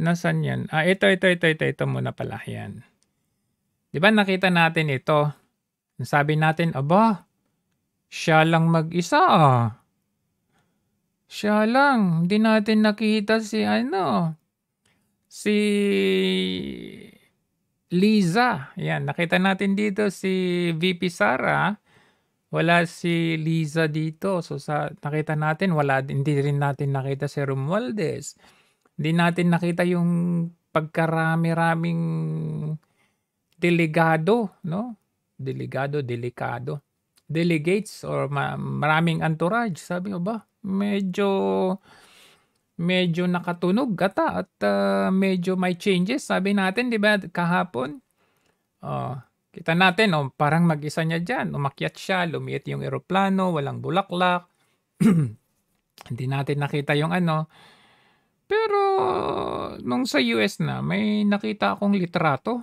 Nasaan yan? Ah, ito, ito, ito, ito, ito muna pala. Yan. Di ba nakita natin ito? Sabi natin, aba, siya lang mag-isa ah. Siya lang. Hindi natin nakita si ano, si Liza. Yan, nakita natin dito si VP Sara. Wala si Liza dito. So sa, nakita natin, wala, hindi rin natin nakita si Romualdez. Hindi natin nakita yung pagkarami-raming delegado, no? Delegado, delikado. Delegates or maraming entourage, sabi ko ba? Medyo medyo nakatunog ata at uh, medyo may changes. Sabi natin, 'di ba, kahapon? Oh, kita natin, oh, parang mag-isa niya diyan. Umakyat siya, lumiit yung eroplano, walang bulaklak. Hindi natin nakita yung ano, pero nung sa US na, may nakita akong litrato.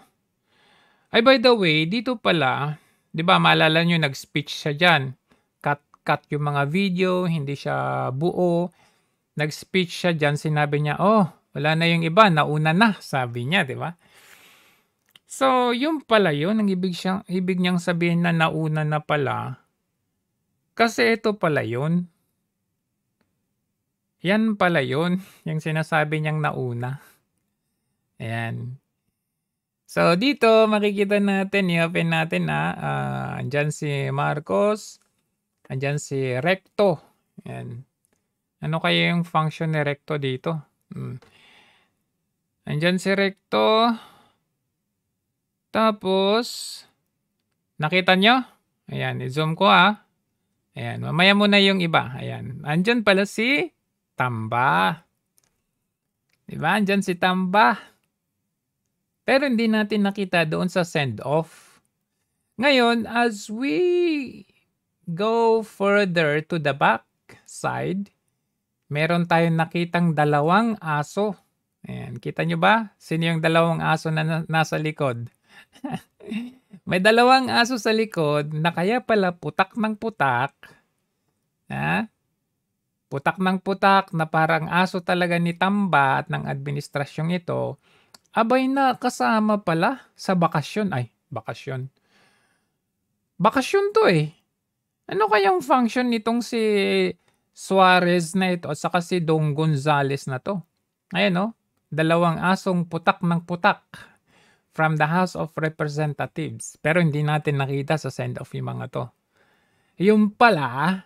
Ay by the way, dito pala, 'di ba maalala niyo nag-speech siya diyan. Cut-cut yung mga video, hindi siya buo. Nag-speech siya diyan, sinabi niya, "Oh, wala na yung iba, nauna na," sabi niya, 'di ba? So, yung pala yun, ang ibig, siyang, ibig niyang sabihin na nauna na pala. Kasi ito pala yun, yan pala yun, yung sinasabi niyang nauna. Ayan. So, dito makikita natin, i-open natin na uh, ah, andyan si Marcos, andyan si Recto. Ayan. Ano kaya yung function ni Recto dito? Hmm. Andyan si Recto. Tapos, nakita nyo? Ayan, i-zoom ko ah. Ayan, mamaya muna yung iba. Ayan, andyan pala si Tamba. Diba? Andyan si Tamba. Pero hindi natin nakita doon sa send-off. Ngayon, as we go further to the back side, meron tayong nakitang dalawang aso. Ayan, kita nyo ba? Sino yung dalawang aso na, na nasa likod? May dalawang aso sa likod na kaya pala putak ng putak. Ha? Putak ng putak na parang aso talaga ni Tamba at ng administrasyong ito, abay na kasama pala sa bakasyon. Ay, bakasyon. Bakasyon to eh. Ano kayang function nitong si Suarez na ito at saka si Dong Gonzales na to? Ayan o, oh, dalawang asong putak ng putak from the House of Representatives. Pero hindi natin nakita sa send-off yung mga to. Yung pala,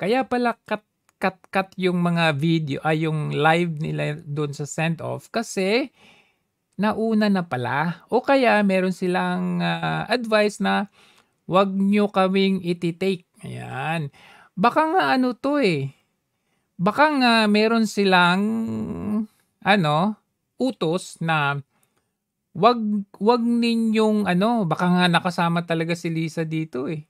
kaya pala kat cut-cut yung mga video, ay yung live nila doon sa send-off kasi nauna na pala. O kaya meron silang uh, advice na wag nyo kaming ititake. Ayan. Baka nga ano to eh. Baka nga meron silang ano, utos na wag wag ninyong ano, baka nga nakasama talaga si Lisa dito eh.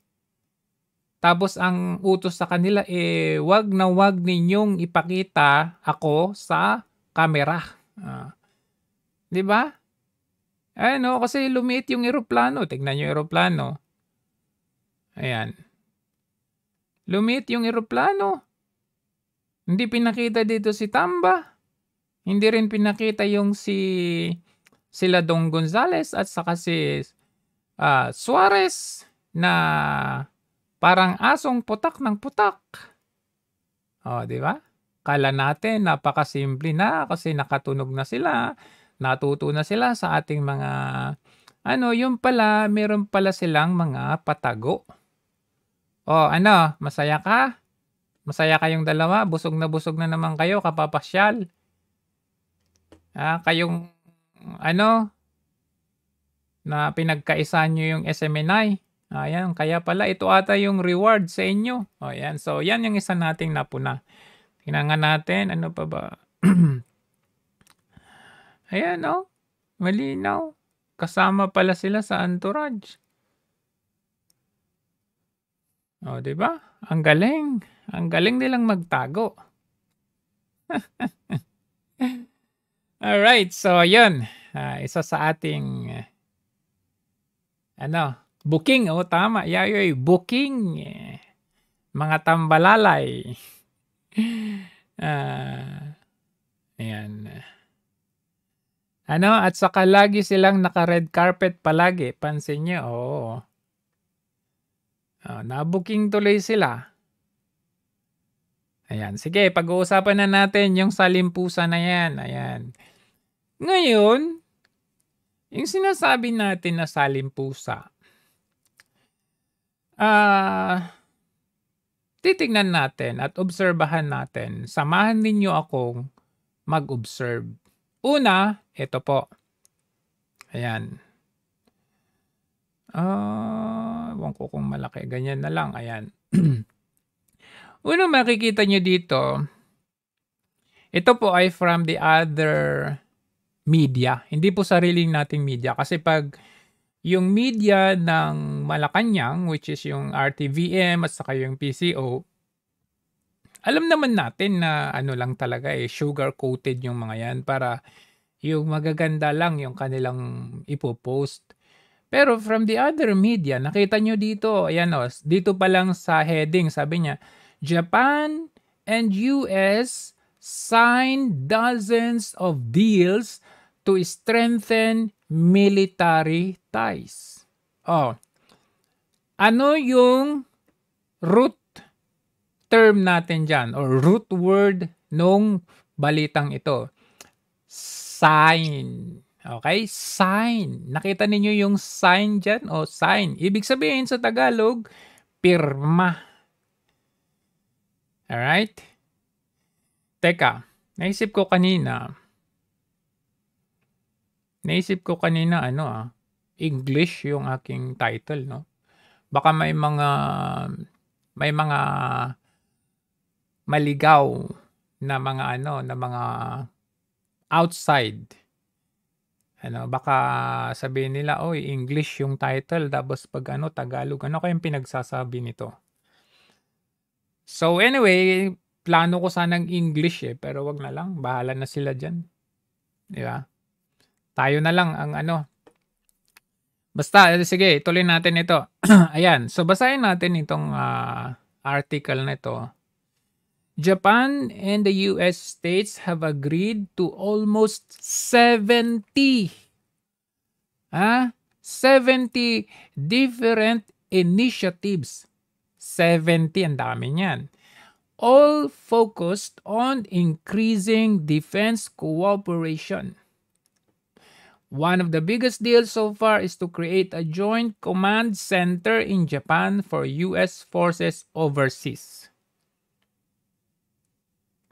Tapos ang utos sa kanila eh wag na wag ninyong ipakita ako sa camera. Ah. 'Di ba? Ano, kasi lumiit yung eroplano. tingnan niyo eroplano. Ayan. Lumiit yung eroplano. Hindi pinakita dito si Tamba. Hindi rin pinakita yung si sila Dong Gonzales at saka si uh, Suarez na Parang asong putak ng putak. O, oh, di ba? Kala natin napakasimple na kasi nakatunog na sila, natuto na sila sa ating mga ano, yung pala, meron pala silang mga patago. O, oh, ano, masaya ka? Masaya kayong dalawa? Busog na busog na naman kayo, kapapasyal. Ah, kayong, ano, na pinagkaisa nyo yung SMNI. Ayan, kaya pala ito ata yung reward sa inyo. O yan, so yan yung isa nating napuna. Tingnan natin, ano pa ba? Ayan, no? Oh. Malinaw. Kasama pala sila sa entourage. O, di ba? Ang galing. Ang galing nilang magtago. Alright, so yun. Uh, isa sa ating uh, ano, Booking, oh tama, yayoy, booking. Mga tambalalay. Uh, ayan. Ano, at saka lagi silang naka-red carpet palagi. Pansin niyo, oo. Oh. Oh, ah, nabuking tuloy sila. Ayan. Sige, pag-uusapan na natin yung salimpusa na yan. Ayan. Ngayon, yung sinasabi natin na salimpusa, ah, titingnan natin at obserbahan natin. Samahan ninyo akong mag-observe. Una, ito po. Ayan. Ah, uh, ko kung malaki. Ganyan na lang. Ayan. Una makikita nyo dito, ito po ay from the other media. Hindi po sariling nating media. Kasi pag yung media ng Malacanang, which is yung RTVM at saka yung PCO, alam naman natin na ano lang talaga eh, sugar-coated yung mga yan para yung magaganda lang yung kanilang ipopost. Pero from the other media, nakita nyo dito, ayan o, dito pa lang sa heading, sabi niya, Japan and US sign dozens of deals to strengthen military ties. Oh. Ano yung root term natin diyan or root word nung balitang ito? Sign. Okay? Sign. Nakita niyo yung sign diyan O oh, sign. Ibig sabihin sa Tagalog, pirma. All right? Teka, naisip ko kanina, Naisip ko kanina ano ah, English yung aking title no. Baka may mga may mga maligaw na mga ano na mga outside ano baka sabihin nila oy English yung title tapos pag ano Tagalog ano kaya yung pinagsasabi nito So anyway plano ko sanang English eh pero wag na lang bahala na sila diyan di ba tayo na lang ang ano. Basta, eh, sige, ituloy natin ito. Ayan, so basahin natin itong uh, article na ito. Japan and the US states have agreed to almost 70 ah, 70 different initiatives. 70, ang dami niyan. All focused on increasing defense cooperation. One of the biggest deals so far is to create a joint command center in Japan for US forces overseas.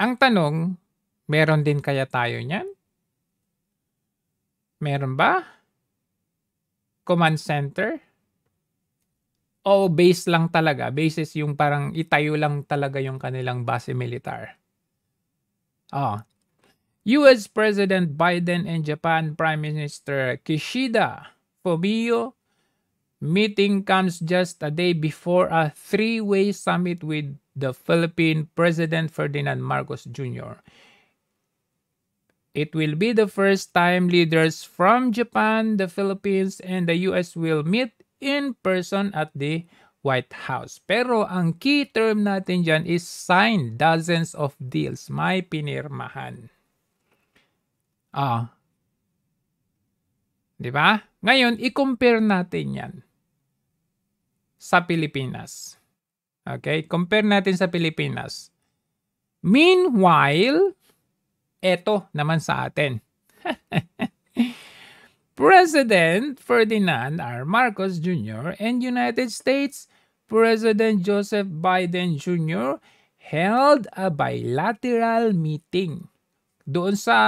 Ang tanong, meron din kaya tayo niyan? Meron ba? Command center? O base lang talaga? Bases yung parang itayo lang talaga yung kanilang base militar. Oh, US President Biden and Japan Prime Minister Kishida Fumio meeting comes just a day before a three-way summit with the Philippine President Ferdinand Marcos Jr. It will be the first time leaders from Japan, the Philippines, and the US will meet in person at the White House. Pero ang key term natin dyan is sign dozens of deals. May pinirmahan. Ah. 'Di ba? Ngayon, i-compare natin 'yan sa Pilipinas. Okay? Compare natin sa Pilipinas. Meanwhile, eto naman sa atin. President Ferdinand R. Marcos Jr. and United States President Joseph Biden Jr. held a bilateral meeting doon sa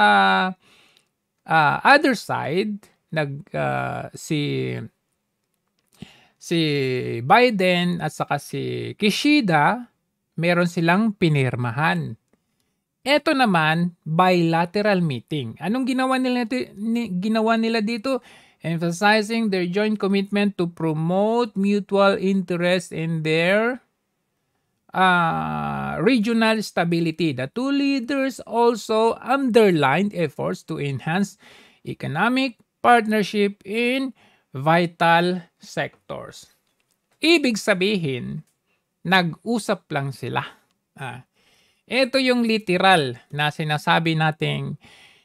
uh, other side, nag uh, si si Biden at saka si Kishida, meron silang pinirmahan. Ito naman, bilateral meeting. Anong ginawa nila, dito, ginawa nila dito? Emphasizing their joint commitment to promote mutual interest in their uh, regional stability. The two leaders also underlined efforts to enhance economic partnership in vital sectors. Ibig sabihin, nag-usap lang sila. Ah, ito yung literal na sinasabi nating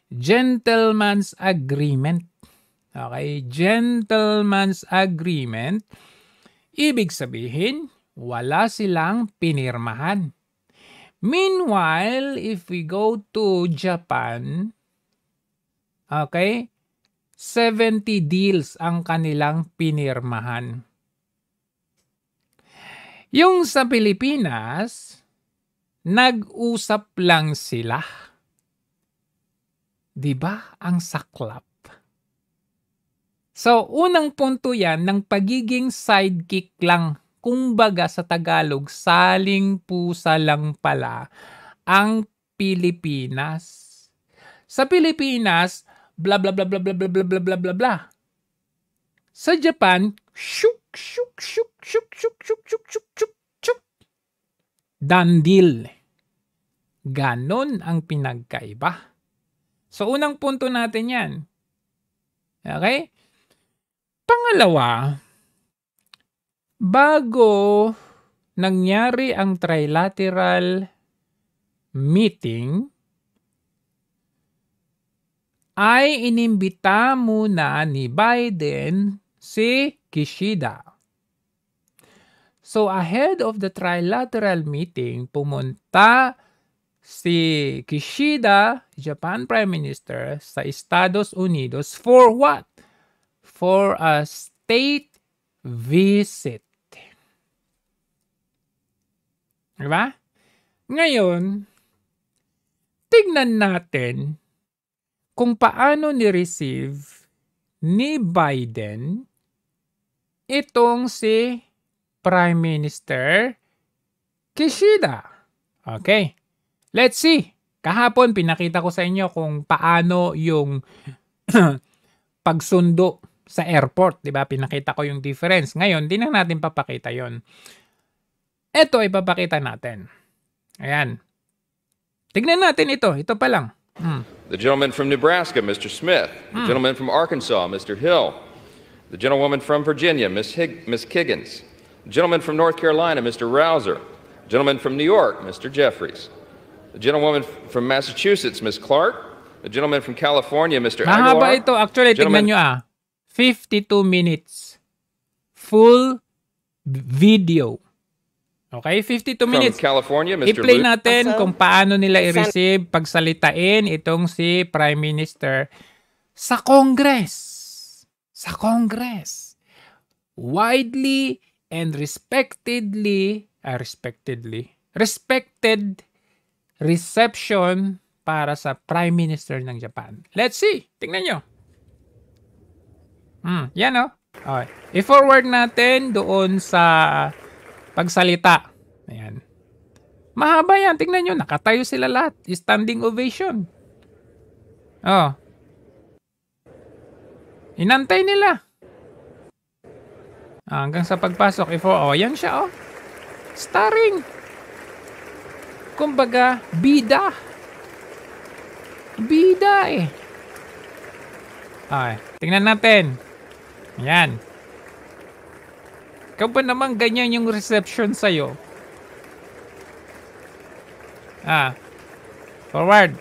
gentleman's agreement. Okay, gentleman's agreement. Ibig sabihin, wala silang pinirmahan. Meanwhile, if we go to Japan, okay, 70 deals ang kanilang pinirmahan. Yung sa Pilipinas, nag-usap lang sila. 'Di ba? Ang saklap. So, unang punto 'yan ng pagiging sidekick lang kumbaga sa Tagalog, saling pusa lang pala ang Pilipinas. Sa Pilipinas, bla bla bla bla bla bla bla bla bla bla bla. Sa Japan, shuk shuk shuk shuk shuk shuk shuk shuk shuk shuk. Dandil. Ganon ang pinagkaiba. So unang punto natin yan. Okay? Pangalawa, bago nangyari ang trilateral meeting, ay inimbita muna ni Biden si Kishida. So ahead of the trilateral meeting, pumunta si Kishida, Japan Prime Minister, sa Estados Unidos for what? For a state visit. Di diba? Ngayon, tignan natin kung paano ni-receive ni Biden itong si Prime Minister Kishida. Okay. Let's see. Kahapon pinakita ko sa inyo kung paano yung pagsundo sa airport, 'di ba? Pinakita ko yung difference. Ngayon, hindi natin papakita 'yon. Ito ipapakita natin. Ayan. Tignan natin ito. Ito pa lang. Hmm. The gentleman from Nebraska, Mr. Smith. The hmm. gentleman from Arkansas, Mr. Hill. The gentlewoman from Virginia, Miss, Hig Ms. Kiggins. The gentleman from North Carolina, Mr. Rouser. The gentleman from New York, Mr. Jeffries. The gentlewoman from Massachusetts, Miss Clark. The gentleman from California, Mr. Aguilar. Mahaba ito. Actually, tignan nyo ah. 52 minutes. Full video. Okay, 52 minutes. California, Mr. I-play natin kung paano nila i-receive, pagsalitain itong si Prime Minister sa Congress. Sa Congress. Widely and respectedly, uh, respectedly, respected reception para sa Prime Minister ng Japan. Let's see. Tingnan nyo. Hmm, yan o. Oh. Okay. I-forward natin doon sa Pagsalita. Ayan. Mahaba yan. Tingnan nyo. Nakatayo sila lahat. Standing ovation. Oh. Inantay nila. Ah, hanggang sa pagpasok. Ifo, oh, yan siya, oh. Starring. Kumbaga, bida. Bida, eh. Ah, tingnan natin. Ayan. Ikaw ba naman ganyan yung reception sa'yo? Ah. Forward.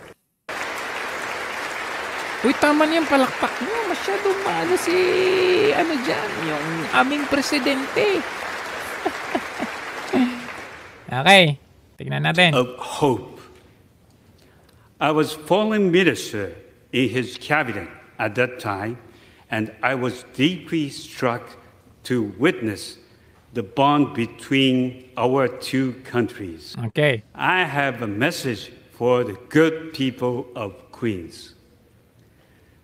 Uy, tama niyang palakpak mo. Masyadong maano si... Ano dyan? Yung aming presidente. okay. Tignan natin. Of hope. I was foreign minister in his cabinet at that time, and I was deeply struck to witness the bond between our two countries. Okay. I have a message for the good people of Queens.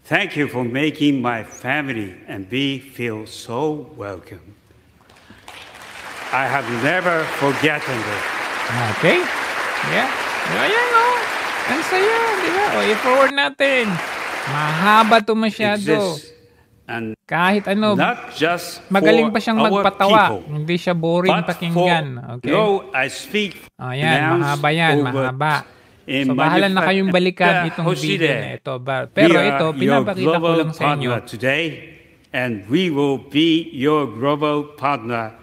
Thank you for making my family and me feel so welcome. I have never forgotten it. Okay. Yeah. So, ayan o. Ang saya, di ba? O, i-forward natin. Mahaba to masyado. and kahit ano, not just magaling pa siyang magpatawa. People, hindi siya boring pakinggan. Okay? No, I speak Ayan, mahaba yan, mahaba. So, bahala na kayong balikan itong video na ito. Pero ito, pinapakita ko lang sa inyo. Today, and we will be your global partner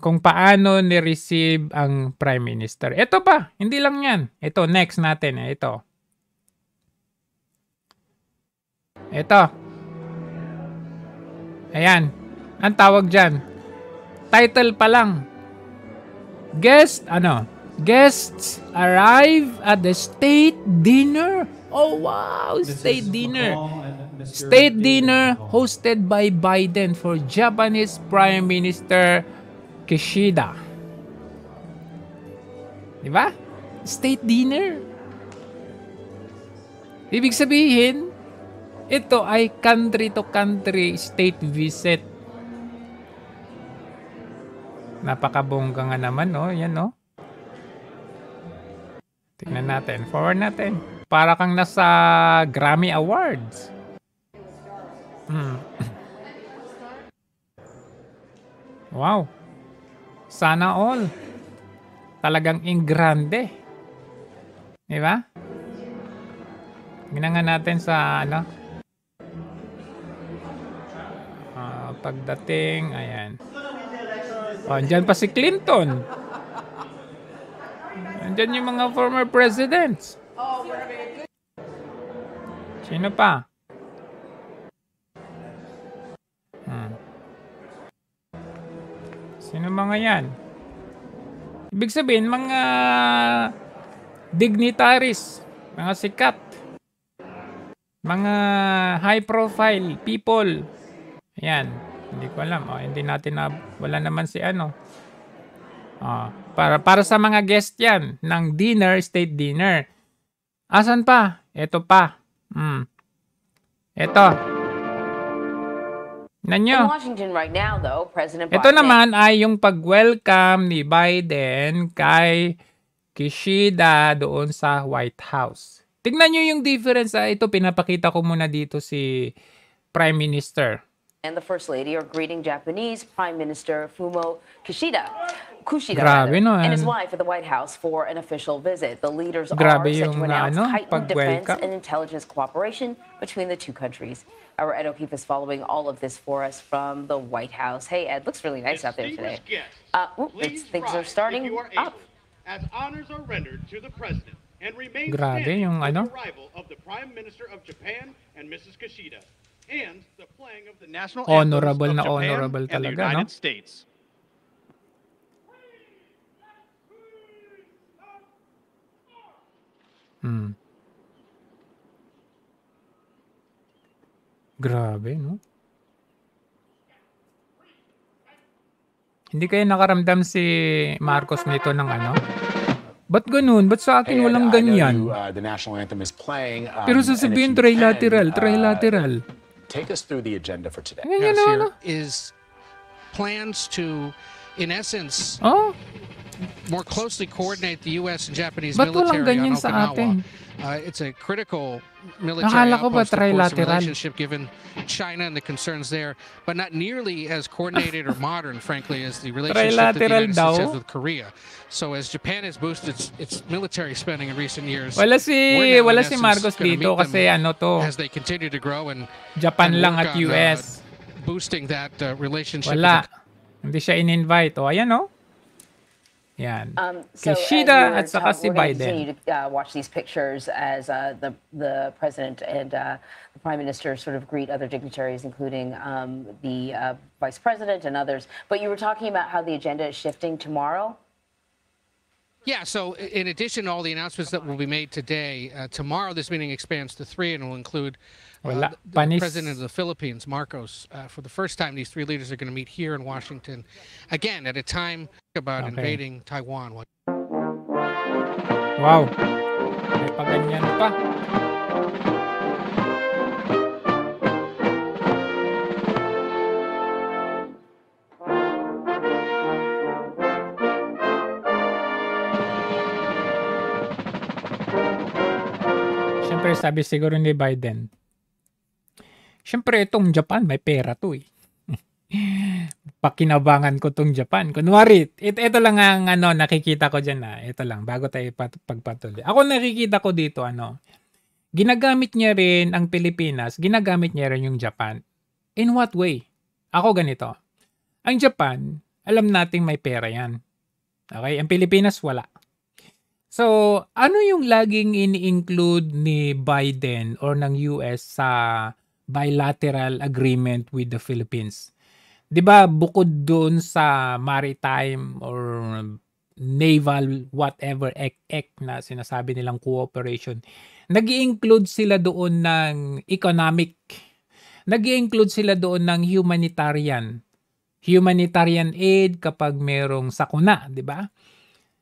kung paano ni-receive ang Prime Minister. Ito pa, hindi lang yan. Ito, next natin. Ito. Ito. Ayan. Ang tawag dyan. Title pa lang. Guest, ano? Guests arrive at the state dinner. Oh, wow! This state dinner. State dinner hosted by Biden for Japanese Prime Minister Kishida. Di ba? State dinner. Ibig sabihin, ito ay country to country state visit. Napakabongga nga naman, no? Yan, no? Tingnan natin. Forward natin. Para kang nasa Grammy Awards. Hmm. wow. Sana all. Talagang in grande. Di ba? Tingnan nga natin sa ano, pagdating. Ayan. O, andyan pa si Clinton. Andyan yung mga former presidents. Sino pa? Hmm. Sino mga yan? Ibig sabihin, mga dignitaries, mga sikat, mga high profile people. Ayan. Hindi ko alam. Oh, hindi natin na... Wala naman si ano. Oh, para, para sa mga guest yan. Ng dinner, state dinner. Asan pa? Ito pa. Hmm. Ito. Nanyo. Right now, though, President Biden... Ito naman ay yung pag-welcome ni Biden kay Kishida doon sa White House. Tignan nyo yung difference. Ah, ito, pinapakita ko muna dito si Prime Minister. and the First Lady are greeting Japanese Prime Minister Fumio Kishida. Kushida Grabe, no, and his wife at the White House for an official visit. The leaders are set to announce ano, heightened defense and intelligence cooperation between the two countries. Our Ed O'Keefe is following all of this for us from the White House. Hey, Ed, looks really nice out there today. Uh, things are starting are able, up. As honors are rendered to the president and remain Grabe, yung, arrival of the Prime Minister of Japan and Mrs. Kishida. and the the playing of Honorable na honorable talaga, no? States. Hmm. Grabe, no? Hindi kayo nakaramdam si Marcos nito ng ano? Ba't ganun? Ba't sa akin walang uh, ganyan? Uh, Pero um, sasabihin uh, trilateral, trilateral. Take us through the agenda for today. Yes, here is plans to, in essence, oh. more closely coordinate the U.S. and Japanese Ba't military on Okinawa. Sa atin? Uh, it's a critical military relationship given China and the concerns there, but not nearly as coordinated or modern, frankly, as the relationship that the United States has with Korea. So as Japan has boosted its, its military spending in recent years, wala si, wala si Marcos dito kasi ano to, as they continue to grow and Japan and lang at on, US. Uh, boosting that uh, relationship. Wala. Hindi siya in-invite. O, ayan o. Oh. Yeah. Um, so Kishida we talk, to continue to uh, watch these pictures as uh, the the president and uh, the prime minister sort of greet other dignitaries, including um, the uh, vice president and others. But you were talking about how the agenda is shifting tomorrow. Yeah, so in addition to all the announcements that will be made today, uh, tomorrow this meeting expands to three and will include uh, the, the, president of the Philippines, Marcos, uh, for the first time, these three leaders are going to meet here in Washington, again at a time about okay. invading Taiwan. Wow. Siyempre, sabi siguro ni Biden, Siyempre, itong Japan, may pera to eh. Pakinabangan ko tong Japan. Kunwari, it, ito lang ang ano, nakikita ko dyan na. Ah. Ito lang, bago tayo pat- pagpatuloy. Ako nakikita ko dito, ano, ginagamit niya rin ang Pilipinas, ginagamit niya rin yung Japan. In what way? Ako ganito. Ang Japan, alam nating may pera yan. Okay? Ang Pilipinas, wala. So, ano yung laging ini-include ni Biden or ng US sa bilateral agreement with the Philippines. 'Di ba bukod doon sa maritime or naval whatever act act na sinasabi nilang cooperation, nag include sila doon ng economic. nag include sila doon ng humanitarian. Humanitarian aid kapag merong sakuna, 'di ba?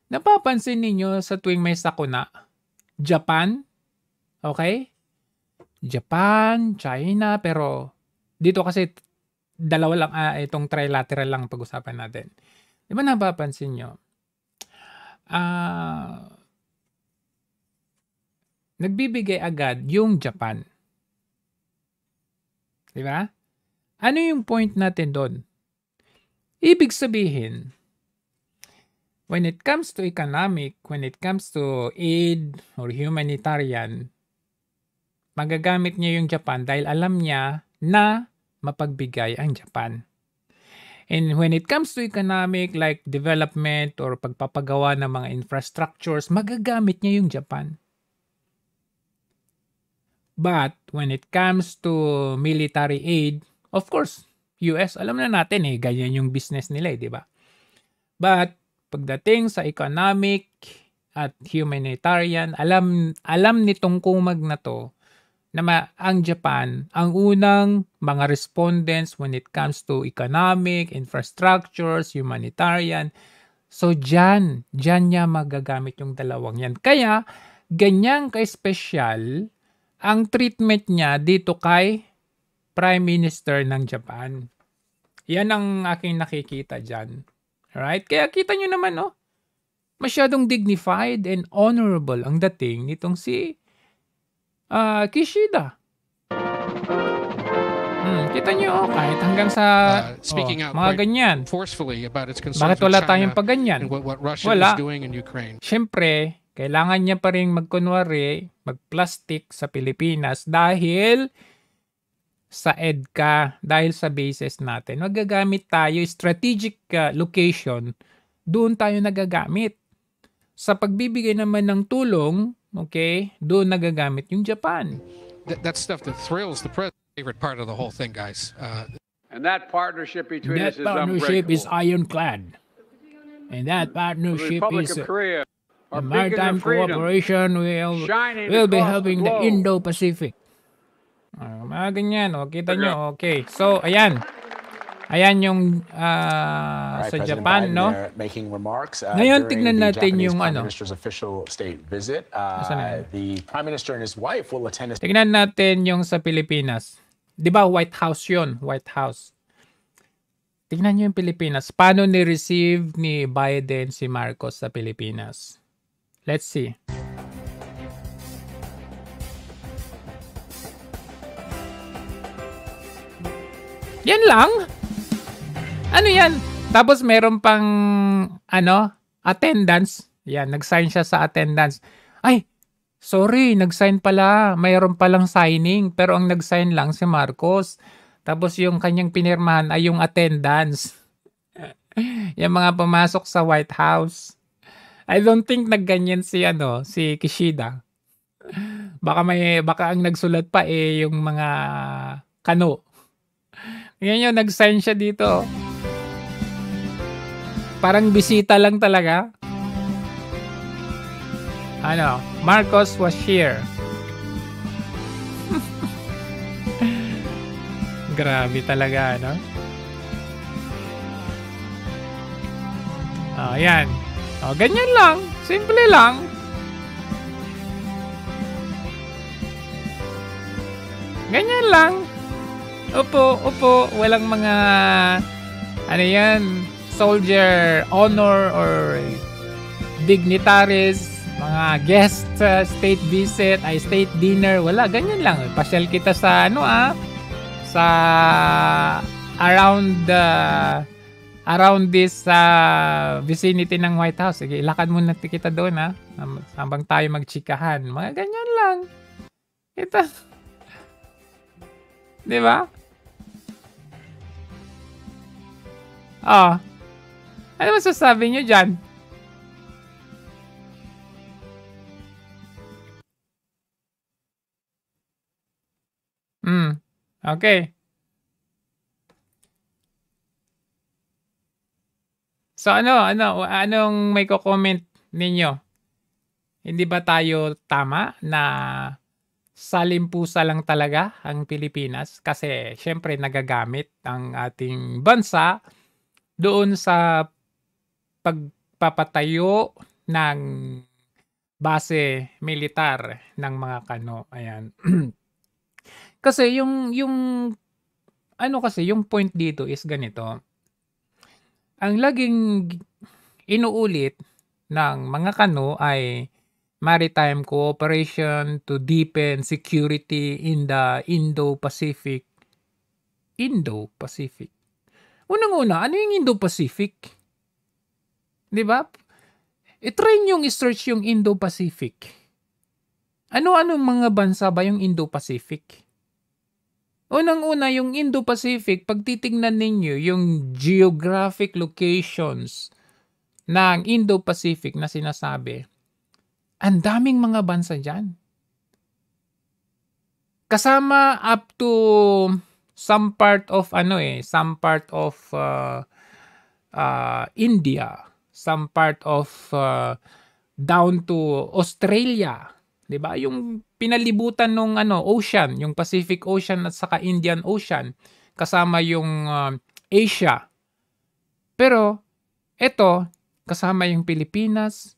Napapansin ninyo sa tuwing may sakuna, Japan, okay? Japan, China, pero dito kasi dalawa lang, ah, itong trilateral lang pag-usapan natin. Di ba napapansin nyo? Ah... Uh, nagbibigay agad yung Japan. Di ba? Ano yung point natin doon? Ibig sabihin, when it comes to economic, when it comes to aid or humanitarian, magagamit niya yung Japan dahil alam niya na mapagbigay ang Japan. And when it comes to economic like development or pagpapagawa ng mga infrastructures, magagamit niya yung Japan. But when it comes to military aid, of course, US, alam na natin eh, ganyan yung business nila eh, di ba? But pagdating sa economic at humanitarian, alam alam nitong kumag na to na ang Japan ang unang mga respondents when it comes to economic, infrastructures, humanitarian. So dyan, dyan niya magagamit yung dalawang yan. Kaya ganyan ka special ang treatment niya dito kay Prime Minister ng Japan. Yan ang aking nakikita dyan. Right? Kaya kita nyo naman, no? Masyadong dignified and honorable ang dating nitong si uh, Kishida. Hmm, kita nyo, oh, kahit hanggang sa uh, oh, speaking oh, out mga ganyan. Forcefully about its concerns Bakit wala tayong paganyan? What, what Russia wala. Is doing in Ukraine. Siyempre, kailangan niya pa rin magkunwari, magplastic sa Pilipinas dahil sa EDCA, dahil sa bases natin. Magagamit tayo, strategic ah, location, doon tayo nagagamit. Sa pagbibigay naman ng tulong, Okay? Doon nagagamit yung Japan. That, that stuff that thrills the press. Favorite part of the whole thing, guys. Uh, and that partnership between that us is partnership is ironclad. And that partnership the is... Uh, Korea, the maritime cooperation will, will be helping the, the Indo-Pacific. Uh, mga ganyan, o, oh, kita nyo, okay. So, ayan. Ayan yung uh, sa President Japan, Biden no? Making remarks, uh, Ngayon, tignan natin yung ano. Minister's state visit. Uh, the Prime Minister and his wife will attend... A... Tignan natin yung sa Pilipinas. Di ba, White House yon White House. Tignan nyo yung Pilipinas. Paano ni-receive ni Biden si Marcos sa Pilipinas? Let's see. Yan lang? Ano yan? Tapos meron pang, ano, attendance. Yan, nag-sign siya sa attendance. Ay, sorry, nag-sign pala. Mayroon palang signing, pero ang nag-sign lang si Marcos. Tapos yung kanyang pinirmahan ay yung attendance. yung mga pumasok sa White House. I don't think nagganyan si ano, si Kishida. Baka may baka ang nagsulat pa eh yung mga kano. Ngayon nag-sign siya dito. Parang bisita lang talaga. Ano, Marcos was here. Grabe talaga, ano? Oh, yan. Oh, ganyan lang. Simple lang. Ganyan lang. Opo, opo. Walang mga... Ano yan? soldier honor or dignitaries, mga guest uh, state visit, ay state dinner, wala, ganyan lang. Pasyal kita sa ano ah, sa around uh, around this uh, vicinity ng White House. Sige, ilakad muna kita doon ah, ha. Habang tayo magchikahan. Mga ganyan lang. Ito. Di ba? Ah. Oh. Ano masasabi nyo dyan? Hmm. Okay. So ano, ano, anong may ko-comment ninyo? Hindi ba tayo tama na salimpusa lang talaga ang Pilipinas? Kasi syempre nagagamit ang ating bansa doon sa pagpapatayo ng base militar ng mga Kano. Ayan. kasi yung yung ano kasi yung point dito is ganito. Ang laging inuulit ng mga Kano ay maritime cooperation to deepen security in the Indo-Pacific. Indo-Pacific. Unang-una, ano yung Indo-Pacific? Di ba? I-try niyong i-search yung Indo-Pacific. Ano-anong mga bansa ba yung Indo-Pacific? Unang-una, yung Indo-Pacific, pag ninyo yung geographic locations ng Indo-Pacific na sinasabi, ang daming mga bansa dyan. Kasama up to some part of ano eh, some part of uh, uh, India some part of uh, down to Australia, 'di ba? Yung pinalibutan nung ano, ocean, yung Pacific Ocean at saka Indian Ocean kasama yung uh, Asia. Pero ito kasama yung Pilipinas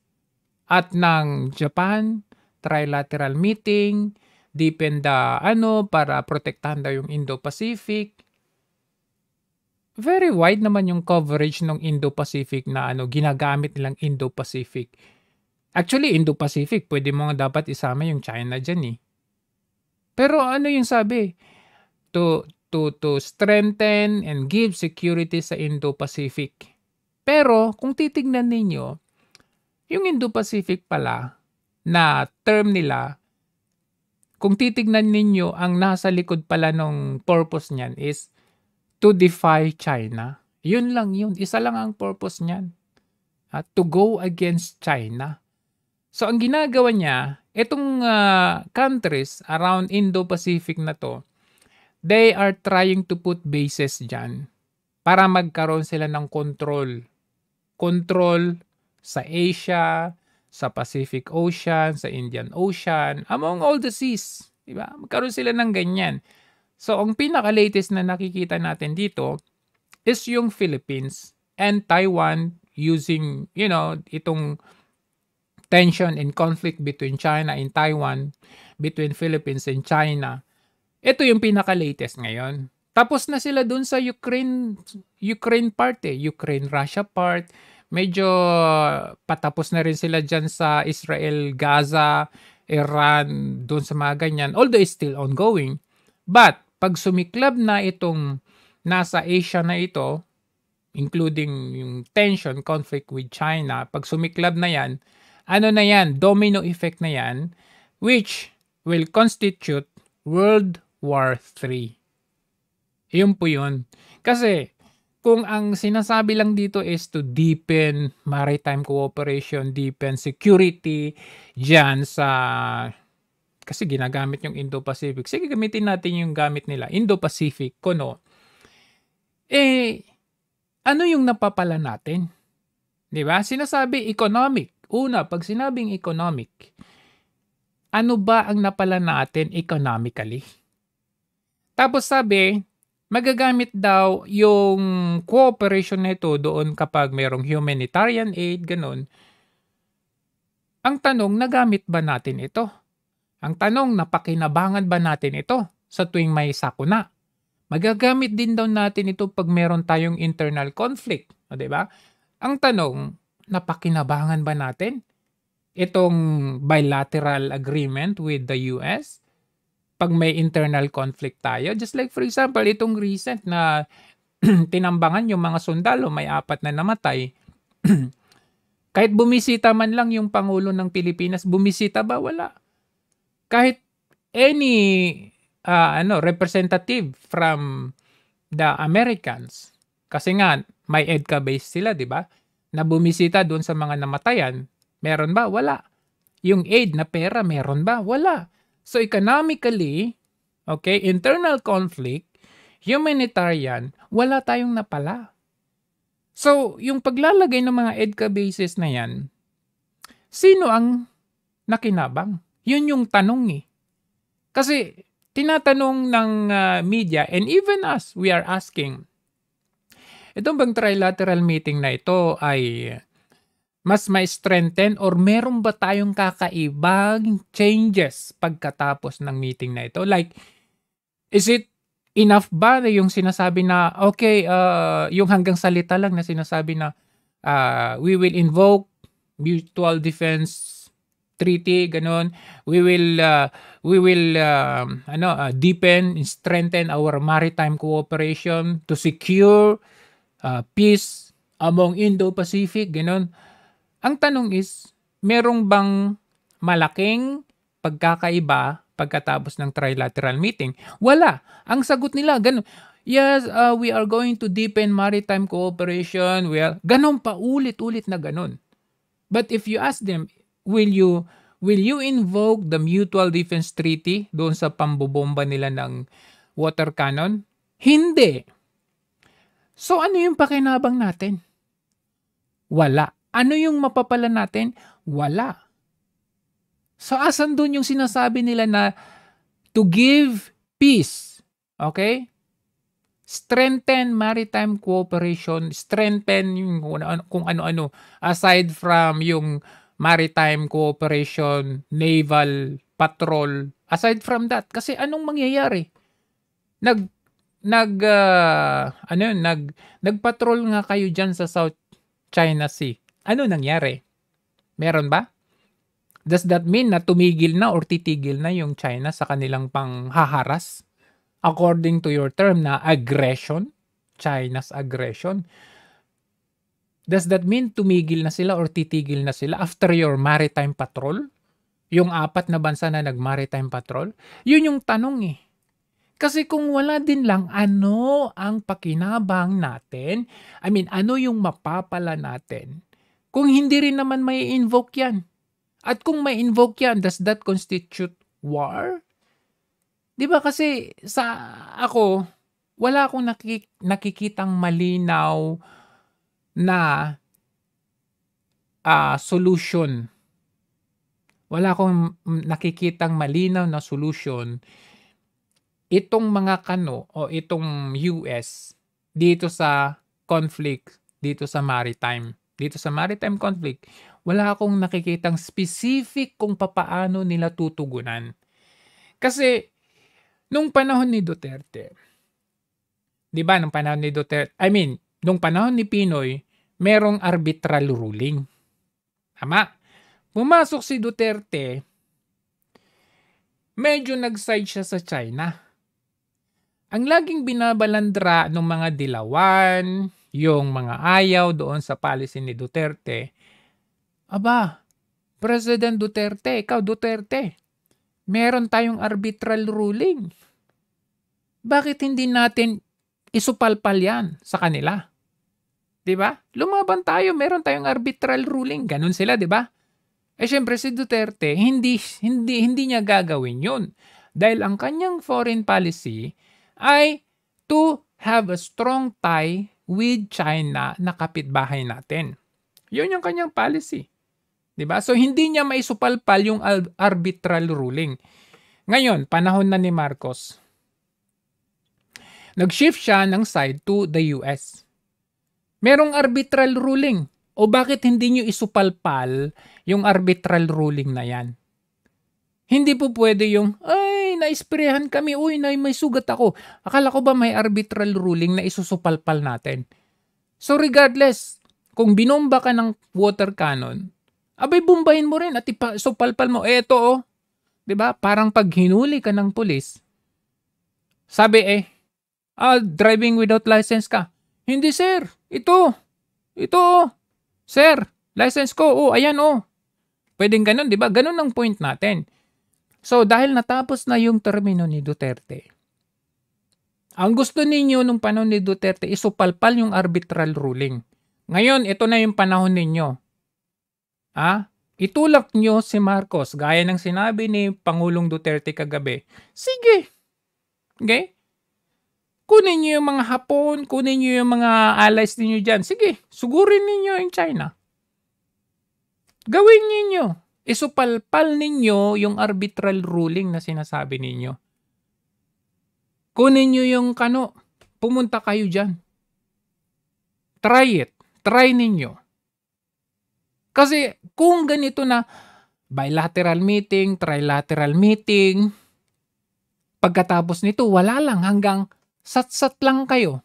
at ng Japan, trilateral meeting, deepen the ano para protektahan daw yung Indo-Pacific very wide naman yung coverage ng Indo-Pacific na ano ginagamit nilang Indo-Pacific. Actually, Indo-Pacific, pwede mo nga dapat isama yung China diyan eh. Pero ano yung sabi? To to to strengthen and give security sa Indo-Pacific. Pero kung titignan ninyo, yung Indo-Pacific pala na term nila, kung titignan ninyo ang nasa likod pala ng purpose niyan is to defy China. Yun lang yun. Isa lang ang purpose niyan. Uh, to go against China. So ang ginagawa niya, itong uh, countries around Indo-Pacific na to, they are trying to put bases dyan para magkaroon sila ng control. Control sa Asia, sa Pacific Ocean, sa Indian Ocean, among all the seas. Diba? Magkaroon sila ng ganyan. So, ang pinaka-latest na nakikita natin dito is yung Philippines and Taiwan using, you know, itong tension and conflict between China and Taiwan, between Philippines and China. Ito yung pinaka-latest ngayon. Tapos na sila dun sa Ukraine, Ukraine part eh, Ukraine-Russia part. Medyo ah, patapos na rin sila dyan sa Israel, Gaza, Iran, dun sa mga ganyan. Although it's still ongoing. But, pag sumiklab na itong nasa Asia na ito, including yung tension, conflict with China, pag sumiklab na yan, ano na yan, domino effect na yan, which will constitute World War III. Yun po yun. Kasi, kung ang sinasabi lang dito is to deepen maritime cooperation, deepen security dyan sa kasi ginagamit yung Indo-Pacific. Sige, gamitin natin yung gamit nila, Indo-Pacific, kono. Eh, ano yung napapala natin? Di ba? Sinasabi economic. Una, pag sinabing economic, ano ba ang napala natin economically? Tapos sabi, magagamit daw yung cooperation nito doon kapag mayroong humanitarian aid, ganun. Ang tanong, nagamit ba natin ito? Ang tanong, napakinabangan ba natin ito sa tuwing may sakuna? Magagamit din daw natin ito pag meron tayong internal conflict, di ba? Ang tanong, napakinabangan ba natin itong bilateral agreement with the US pag may internal conflict tayo? Just like for example, itong recent na tinambangan yung mga sundalo, may apat na namatay. Kahit bumisita man lang yung Pangulo ng Pilipinas, bumisita ba? Wala kahit any uh, ano representative from the Americans kasi nga may EDCA base sila, 'di ba? Na bumisita doon sa mga namatayan, meron ba? Wala. Yung aid na pera, meron ba? Wala. So economically, okay, internal conflict, humanitarian, wala tayong napala. So, yung paglalagay ng mga EDCA bases na yan, sino ang nakinabang? Yun yung tanong eh. Kasi tinatanong ng uh, media and even us, we are asking, itong bang trilateral meeting na ito ay mas may strengthen or meron ba tayong kakaibang changes pagkatapos ng meeting na ito? Like, is it enough ba na yung sinasabi na, okay, uh, yung hanggang salita lang na sinasabi na, uh, we will invoke mutual defense treaty ganun we will uh, we will uh, ano uh, deepen and strengthen our maritime cooperation to secure uh, peace among Indo-Pacific ganun ang tanong is merong bang malaking pagkakaiba pagkatapos ng trilateral meeting wala ang sagot nila ganun Yes, uh, we are going to deepen maritime cooperation. Well, ganun pa ulit-ulit na ganun. But if you ask them, will you will you invoke the Mutual Defense Treaty doon sa pambobomba nila ng water cannon? Hindi. So ano yung pakinabang natin? Wala. Ano yung mapapala natin? Wala. So asan doon yung sinasabi nila na to give peace? Okay? strengthen maritime cooperation, strengthen yung kung ano-ano aside from yung maritime cooperation, naval patrol. Aside from that, kasi anong mangyayari? Nag nag uh, ano yun, nag nagpatrol nga kayo diyan sa South China Sea. Ano nangyari? Meron ba? Does that mean na tumigil na or titigil na yung China sa kanilang panghaharas? According to your term na aggression, China's aggression. Does that mean tumigil na sila or titigil na sila after your maritime patrol? Yung apat na bansa na nag-maritime patrol? Yun yung tanong eh. Kasi kung wala din lang, ano ang pakinabang natin? I mean, ano yung mapapala natin? Kung hindi rin naman may invoke yan. At kung may invoke yan, does that constitute war? Di ba kasi sa ako, wala akong nakik- nakikitang malinaw na uh, solution. Wala akong nakikitang malinaw na solution itong mga kano o itong US dito sa conflict dito sa maritime dito sa maritime conflict wala akong nakikitang specific kung papaano nila tutugunan kasi nung panahon ni Duterte 'di ba nung panahon ni Duterte I mean nung panahon ni Pinoy merong arbitral ruling. Tama. Pumasok si Duterte, medyo nag-side siya sa China. Ang laging binabalandra ng mga dilawan, yung mga ayaw doon sa policy ni Duterte, Aba, President Duterte, ikaw Duterte, meron tayong arbitral ruling. Bakit hindi natin isupalpal yan sa kanila? 'Di ba? Lumaban tayo, meron tayong arbitral ruling. Ganun sila, 'di ba? Eh syempre si Duterte, hindi hindi hindi niya gagawin 'yun dahil ang kanyang foreign policy ay to have a strong tie with China na kapitbahay natin. 'Yun yung kanyang policy. 'Di ba? So hindi niya maisupalpal yung arbitral ruling. Ngayon, panahon na ni Marcos. Nag-shift siya ng side to the US merong arbitral ruling. O bakit hindi nyo isupalpal yung arbitral ruling na yan? Hindi po pwede yung, ay, naisprehan kami, uy, nay, may sugat ako. Akala ko ba may arbitral ruling na isusupalpal natin? So regardless, kung binomba ka ng water cannon, abay bumbahin mo rin at ipa, supalpal mo, eto oh. ba diba? Parang pag hinuli ka ng polis, sabi eh, ah, driving without license ka. Hindi sir, ito. Ito. Oh. Sir, license ko. Oh, ayan oh. Pwedeng ganun, di ba? Ganun ang point natin. So, dahil natapos na yung termino ni Duterte, ang gusto ninyo nung panahon ni Duterte, isupalpal yung arbitral ruling. Ngayon, ito na yung panahon ninyo. Ha? itulak nyo si Marcos, gaya ng sinabi ni Pangulong Duterte kagabi. Sige. Okay? kunin niyo yung mga Hapon, kunin niyo yung mga allies niyo diyan. Sige, sugurin niyo yung China. Gawin niyo. Isupalpal ninyo yung arbitral ruling na sinasabi ninyo. Kunin niyo yung kano. Pumunta kayo diyan. Try it. Try ninyo. Kasi kung ganito na bilateral meeting, trilateral meeting, pagkatapos nito wala lang hanggang Satsat lang kayo.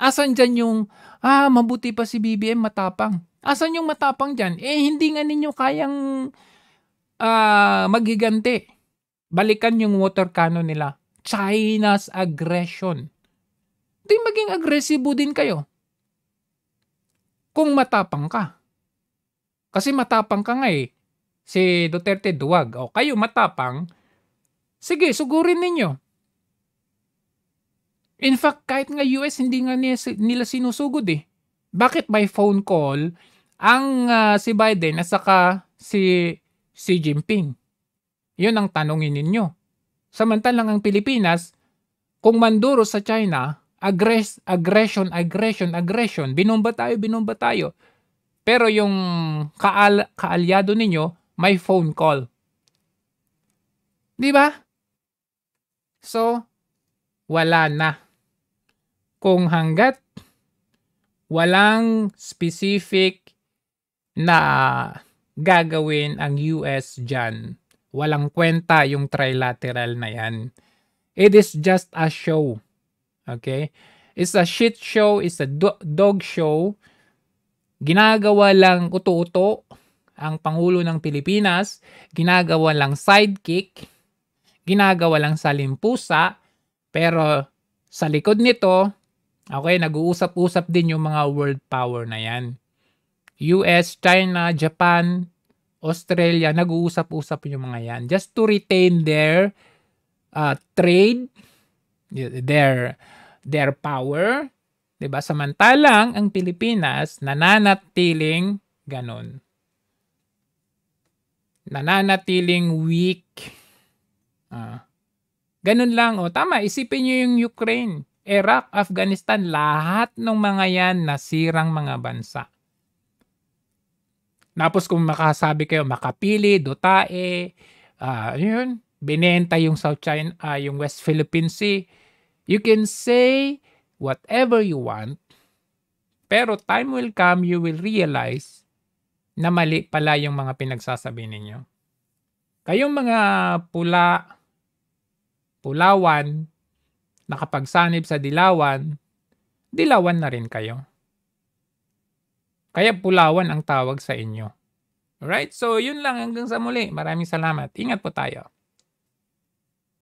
Asan dyan yung, ah, mabuti pa si BBM matapang. Asan yung matapang dyan? Eh, hindi nga ninyo kayang uh, ah, maghiganti. Balikan yung water cannon nila. China's aggression. Di maging agresibo din kayo. Kung matapang ka. Kasi matapang ka nga eh. Si Duterte duwag. O kayo matapang. Sige, sugurin ninyo. In fact, kahit nga US, hindi nga nila, sinusugod eh. Bakit by phone call ang uh, si Biden at saka si Xi Jinping? Yun ang tanongin ninyo. Samantalang ang Pilipinas, kung manduro sa China, aggress, aggression, aggression, aggression, binomba tayo, binomba tayo. Pero yung kaal, kaalyado ninyo, may phone call. Di ba? So, wala na kung hanggat walang specific na gagawin ang US dyan, walang kwenta yung trilateral na yan. It is just a show. Okay? It's a shit show, it's a do- dog show. Ginagawa lang uto-uto ang Pangulo ng Pilipinas, ginagawa lang sidekick, ginagawa lang salimpusa, pero sa likod nito, Okay, nag-uusap-usap din yung mga world power na yan. US, China, Japan, Australia, nag-uusap-usap yung mga yan. Just to retain their uh, trade, their, their power, 'di ba? Samantalang ang Pilipinas nananatiling ganun. Nananatiling weak. Ah. Ganun lang oh. Tama, isipin niyo yung Ukraine. Iraq, Afghanistan, lahat ng mga yan nasirang mga bansa. Tapos kung makasabi kayo, makapili, dutae, uh, ah, yun, binenta yung South China, uh, yung West Philippine Sea. You can say whatever you want, pero time will come, you will realize na mali pala yung mga pinagsasabi ninyo. Kayong mga pula, pulawan, nakapagsanib sa dilawan, dilawan na rin kayo. Kaya pulawan ang tawag sa inyo. Alright? So, yun lang hanggang sa muli. Maraming salamat. Ingat po tayo.